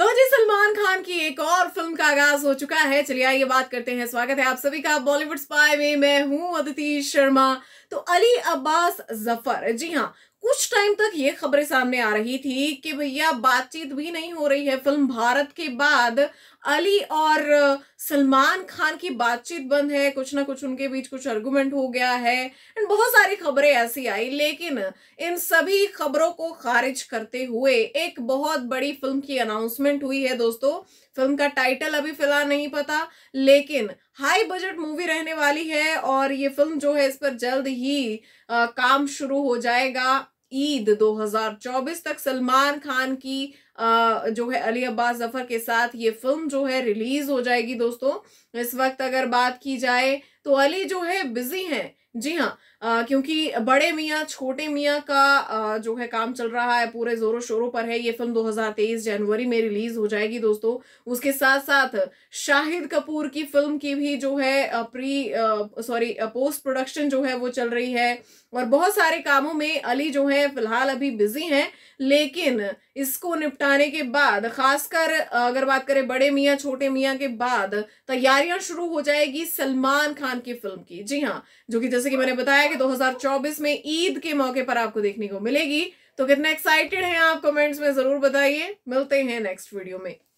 लो जी सलमान खान की एक और फिल्म का आगाज हो चुका है चलिए आइए बात करते हैं स्वागत है आप सभी का बॉलीवुड स्पाई में मैं हूं अदिति शर्मा तो अली अब्बास जफर जी हाँ कुछ टाइम तक ये खबरें सामने आ रही थी कि भैया बातचीत भी नहीं हो रही है फिल्म भारत के बाद अली और सलमान खान की बातचीत बंद है कुछ ना कुछ उनके बीच कुछ आर्गुमेंट हो गया है एंड बहुत सारी खबरें ऐसी आई लेकिन इन सभी खबरों को खारिज करते हुए एक बहुत बड़ी फिल्म की अनाउंसमेंट हुई है दोस्तों फिल्म का टाइटल अभी फिलहाल नहीं पता लेकिन हाई बजट मूवी रहने वाली है और ये फिल्म जो है इस पर जल्द ही आ, काम शुरू हो जाएगा ईद 2024 तक सलमान खान की आ, जो है अली अब्बास जफर के साथ ये फिल्म जो है रिलीज हो जाएगी दोस्तों इस वक्त अगर बात की जाए तो अली जो है बिजी हैं जी हाँ आ, क्योंकि बड़े मियाँ छोटे मियाँ का आ, जो है काम चल रहा है पूरे जोरों शोरों पर है ये फिल्म 2023 जनवरी में रिलीज हो जाएगी दोस्तों उसके साथ साथ शाहिद कपूर की फिल्म की भी जो है प्री सॉरी पोस्ट प्रोडक्शन जो है वो चल रही है और बहुत सारे कामों में अली जो है फिलहाल अभी बिजी हैं लेकिन इसको निपटाने के बाद खासकर अगर बात करें बड़े मियाँ छोटे मियाँ के बाद तैयारियां शुरू हो जाएगी सलमान खान की फिल्म की जी हाँ जो कि जैसे कि मैंने बताया कि 2024 में ईद के मौके पर आपको देखने को मिलेगी तो कितना एक्साइटेड हैं आप कमेंट्स में जरूर बताइए मिलते हैं नेक्स्ट वीडियो में